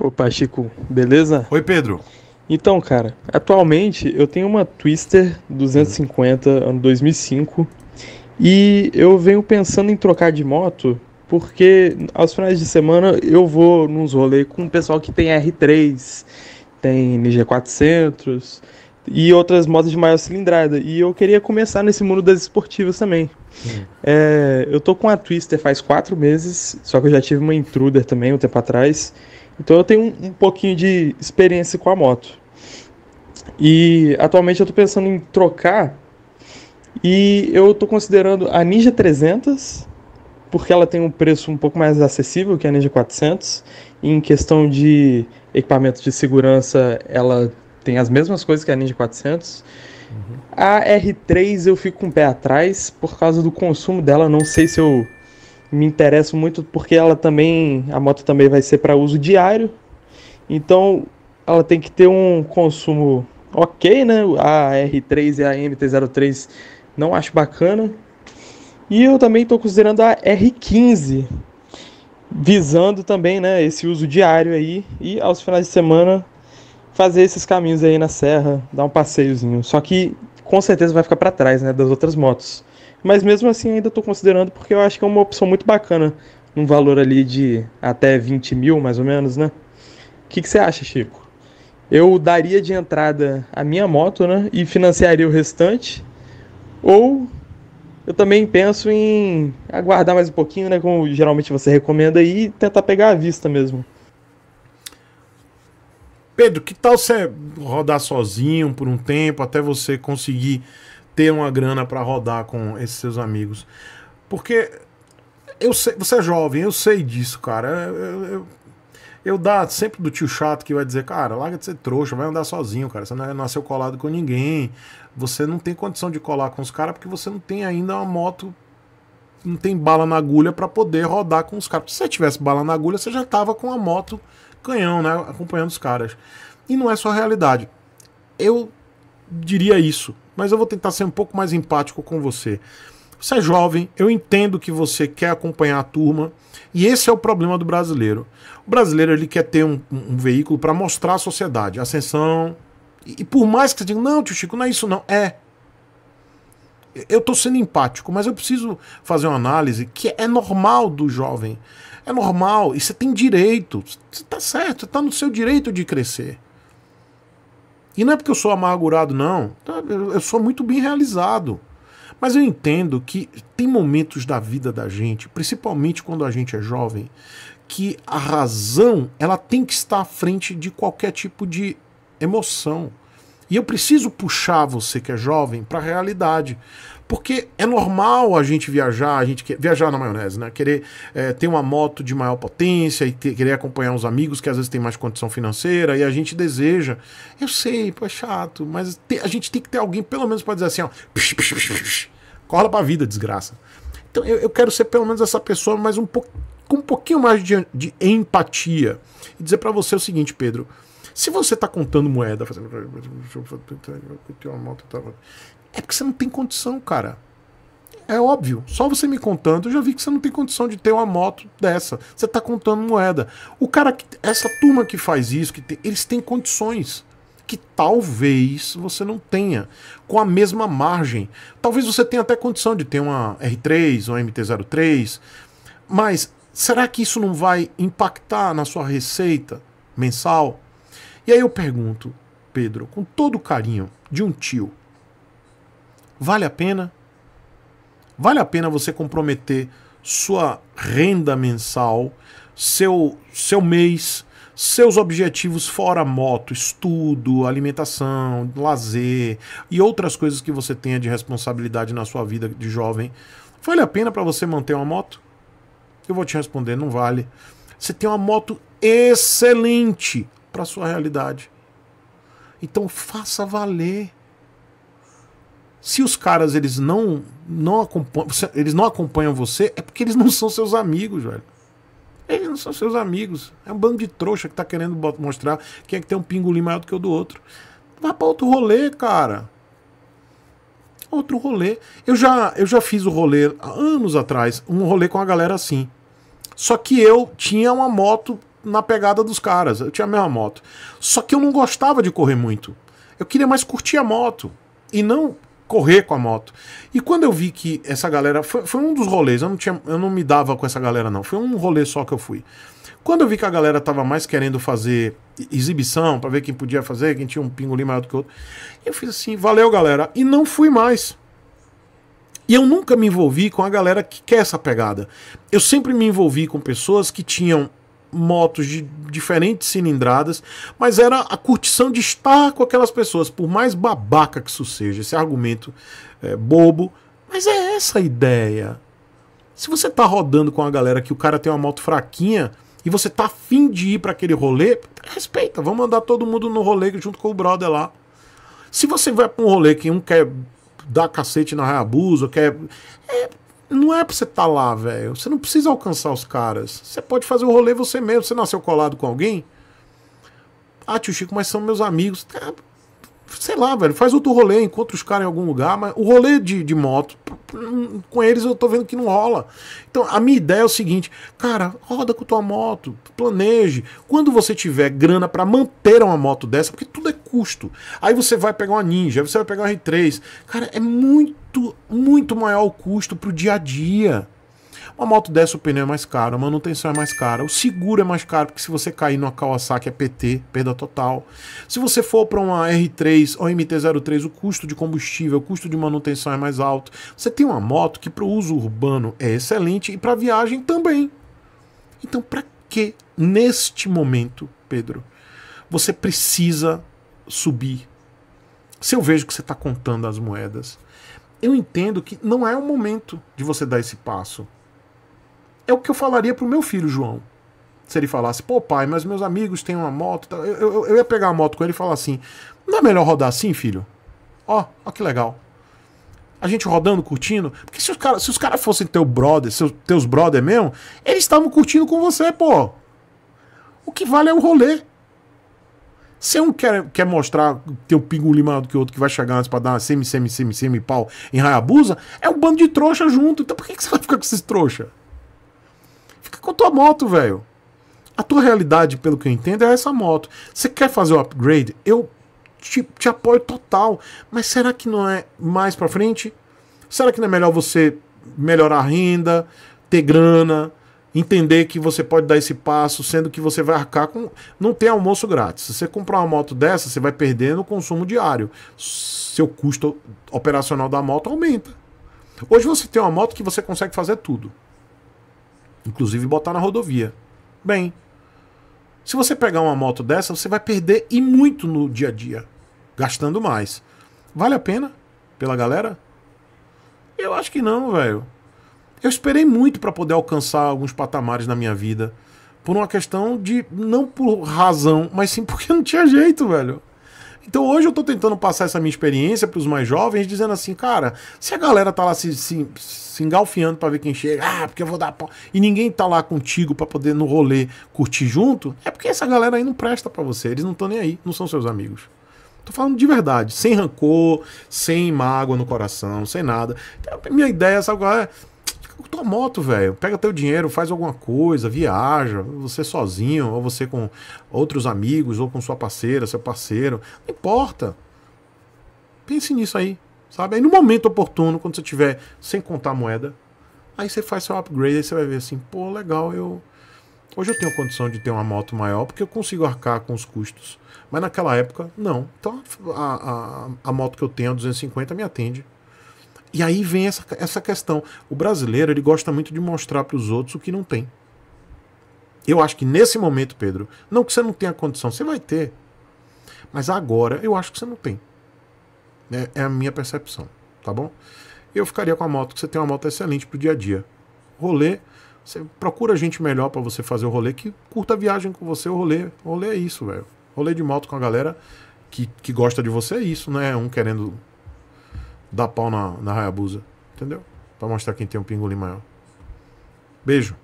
Opa, Chico, beleza? Oi, Pedro. Então, cara, atualmente eu tenho uma Twister 250 ano 2005 e eu venho pensando em trocar de moto porque aos finais de semana eu vou nos rolês com o pessoal que tem R3, tem NG400 e outras motos de maior cilindrada. E eu queria começar nesse mundo das esportivas também. Uhum. É, eu tô com a Twister faz quatro meses, só que eu já tive uma Intruder também um tempo atrás. Então eu tenho um, um pouquinho de experiência com a moto. E atualmente eu estou pensando em trocar e eu estou considerando a Ninja 300 porque ela tem um preço um pouco mais acessível que a Ninja 400. Em questão de equipamento de segurança, ela tem as mesmas coisas que a Ninja 400. Uhum. A R3 eu fico com um o pé atrás por causa do consumo dela. Não sei se eu me interesso muito porque ela também, a moto também vai ser para uso diário. Então, ela tem que ter um consumo ok, né? A R3 e a MT-03 não acho bacana. E eu também estou considerando a R15, visando também, né, esse uso diário aí e aos finais de semana fazer esses caminhos aí na serra, dar um passeiozinho. Só que com certeza vai ficar para trás, né, das outras motos. Mas mesmo assim ainda estou considerando porque eu acho que é uma opção muito bacana. Um valor ali de até 20 mil, mais ou menos, né? O que, você acha, Chico? Eu daria de entrada a minha moto, né? E financiaria o restante. Ou eu também penso em aguardar mais um pouquinho, né? Como geralmente você recomenda, e tentar pegar à vista mesmo. Pedro, que tal você rodar sozinho por um tempo até você conseguir ter uma grana para rodar com esses seus amigos. Porque eu sei, você é jovem, eu sei disso, cara. Eu, eu, eu, eu dá sempre do tio chato que vai dizer, cara, larga de ser trouxa, vai andar sozinho, cara. Você não é, nasceu colado com ninguém. Você não tem condição de colar com os caras porque você não tem ainda uma moto não tem bala na agulha para poder rodar com os caras. Se você tivesse bala na agulha, você já tava com a moto canhão, né, acompanhando os caras. E não é só realidade. Eu diria isso mas eu vou tentar ser um pouco mais empático com você. Você é jovem, eu entendo que você quer acompanhar a turma, e esse é o problema do brasileiro. O brasileiro ele quer ter um, um, veículo para mostrar à sociedade ascensão. E, e, por mais que você diga, não, tio Chico, não é isso, não. É. Eu estou sendo empático, mas eu preciso fazer uma análise que é normal do jovem. É normal, e você tem direito. Você está certo, você está no seu direito de crescer. E não é porque eu sou amargurado, não. Tá, eu sou muito bem realizado. Mas eu entendo que tem momentos da vida da gente, principalmente quando a gente é jovem, que a razão ela tem que estar à frente de qualquer tipo de emoção. E eu preciso puxar você que é jovem para a realidade. Porque é normal a gente viajar, a gente quer, viajar na maionese, né? Querer é, ter uma moto de maior potência e ter, querer acompanhar uns amigos que às vezes têm mais condição financeira e a gente deseja. Eu sei, pô, é chato, mas te, a gente tem que ter alguém pelo menos para dizer assim, ó, psh, psh, psh, psh, corre pra vida, desgraça. Então eu, eu, quero ser pelo menos essa pessoa, mas um com um pouquinho mais de, de empatia e dizer para você o seguinte, Pedro, se você está contando moeda, fazendo. É porque você não tem condição, cara. É óbvio. Só você me contando, eu já vi que você não tem condição de ter uma moto dessa. Você está contando moeda. O cara que. Essa turma que faz isso, que tem, eles têm condições que talvez você não tenha com a mesma margem. Talvez você tenha até condição de ter uma R3, ou MT-03, mas será que isso não vai impactar na sua receita mensal? E aí eu pergunto, Pedro, com todo o carinho de um tio, vale a pena? Vale a pena você comprometer sua renda mensal, seu, seu mês, seus objetivos fora moto, estudo, alimentação, lazer e outras coisas que você tenha de responsabilidade na sua vida de jovem, vale a pena para você manter uma moto? Eu vou te responder, não vale. Você tem uma moto excelente, para a sua realidade. Então faça valer. Se os caras eles não não acompanham, eles não acompanham você, é porque eles não são seus amigos, velho. Eles não são seus amigos. É um bando de trouxa que tá querendo mostrar quem é que tem um pingulim maior do que o do outro. Vai para outro rolê, cara. Outro rolê. Eu já eu já fiz o rolê há anos atrás, um rolê com a galera assim. Só que eu tinha uma moto na pegada dos caras. Eu tinha a mesma moto. Só que eu não gostava de correr muito. Eu queria mais curtir a moto e não correr com a moto. E quando eu vi que essa galera. Foi, foi um dos rolês, eu não, tinha, eu não me dava com essa galera, não. Foi um rolê só que eu fui. Quando eu vi que a galera tava mais querendo fazer exibição, para ver quem podia fazer, quem tinha um pingolim maior do que o outro, eu fiz assim, valeu galera, e não fui mais. E eu nunca me envolvi com a galera que quer essa pegada. Eu sempre me envolvi com pessoas que tinham motos de diferentes cilindradas, mas era a curtição de estar com aquelas pessoas, por mais babaca que isso seja, esse argumento é, bobo, mas é essa a ideia. Se você tá rodando com a galera que o cara tem uma moto fraquinha e você tá afim de ir para aquele rolê, respeita, vamos mandar todo mundo no rolê junto com o brother lá. Se você vai para um rolê que um quer dar cacete na Hayabusa, quer. É, não é pra você estar tá lá, velho. Você não precisa alcançar os caras. Você pode fazer o rolê você mesmo. Você nasceu colado com alguém. Ah, tio Chico, mas são meus amigos. É, sei lá, velho, faz outro rolê, encontra os caras em algum lugar, mas o rolê de, de moto, com eles eu tô vendo que não rola. Então, a minha ideia é o seguinte, cara, roda com tua moto, planeje. Quando você tiver grana para manter uma moto dessa, porque tudo é custo. Aí você vai pegar uma Ninja, aí você vai pegar uma R3. Cara, é muito, muito maior o custo pro dia a dia. Uma moto dessa, o pneu é mais caro, a manutenção é mais cara, o seguro é mais caro, porque se você cair numa Kawasaki é PT, perda total. Se você for para uma R3 ou MT-03, o custo de combustível, o custo de manutenção é mais alto. Você tem uma moto que para o uso urbano é excelente e para viagem também. Então, para que neste momento, Pedro, você precisa subir? Se eu vejo que você está contando as moedas, eu entendo que não é o momento de você dar esse passo. É o que eu falaria pro meu filho, João. Se ele falasse, pô, pai, mas meus amigos têm uma moto. Eu, eu, eu ia pegar a moto com ele e falar assim: não é melhor rodar assim, filho? Ó, ó que legal. A gente rodando, curtindo. Porque se os caras cara fossem teu brother, seus, teus brother mesmo, eles estavam curtindo com você, pô. O que vale é o rolê. Se um quer, quer mostrar ter um pingulim maior do que o outro que vai chegar antes pra dar uma semi, semi, semi, semi pau em Hayabusa, é um bando de trouxa junto. Então por que, que você vai ficar com esses trouxa? com tua moto, velho. A tua realidade, pelo que eu entendo, é essa moto. Você quer fazer o upgrade? Eu te, te apoio total. Mas será que não é mais para frente? Será que não é melhor você melhorar a renda, ter grana, entender que você pode dar esse passo, sendo que você vai arcar com. Não tem almoço grátis. Se você comprar uma moto dessa, você vai perder no consumo diário. Seu custo operacional da moto aumenta. Hoje você tem uma moto que você consegue fazer tudo inclusive botar na rodovia. Bem, se você pegar uma moto dessa, você vai perder e muito no dia a dia, gastando mais. Vale a pena pela galera? Eu acho que não, velho. Eu esperei muito para poder alcançar alguns patamares na minha vida, por uma questão de não por razão, mas sim porque não tinha jeito, velho. Então hoje eu tô tentando passar essa minha experiência para os mais jovens, dizendo assim, cara, se a galera tá lá se, se, se engalfiando para ver quem chega, ah, porque eu vou dar pau, e ninguém tá lá contigo para poder no rolê curtir junto, é porque essa galera aí não presta para você, eles não estão nem aí, não são seus amigos. Tô falando de verdade, sem rancor, sem mágoa no coração, sem nada. Então, minha ideia, sabe qual é? Tua moto, velho. Pega teu dinheiro, faz alguma coisa, viaja, você sozinho, ou você com outros amigos, ou com sua parceira, seu parceiro. Não importa. Pense nisso aí. Sabe? Aí no momento oportuno, quando você tiver sem contar a moeda, aí você faz seu upgrade, aí você vai ver assim, pô, legal, eu. Hoje eu tenho condição de ter uma moto maior porque eu consigo arcar com os custos. Mas naquela época, não. Então a, a, a moto que eu tenho a 250 me atende. E aí vem essa, essa questão. O brasileiro ele gosta muito de mostrar para os outros o que não tem. Eu acho que nesse momento, Pedro, não que você não tenha condição, você vai ter. Mas agora eu acho que você não tem. É, é a minha percepção, tá bom? Eu ficaria com a moto, que você tem uma moto excelente pro dia a dia. Rolê, você procura gente melhor para você fazer o rolê que curta a viagem com você, o rolê. rolê é isso, velho. Rolê de moto com a galera que, que gosta de você é isso, né? Um querendo dar pau na, na Hayabusa. Entendeu? Pra mostrar quem tem um pingolim maior. Beijo.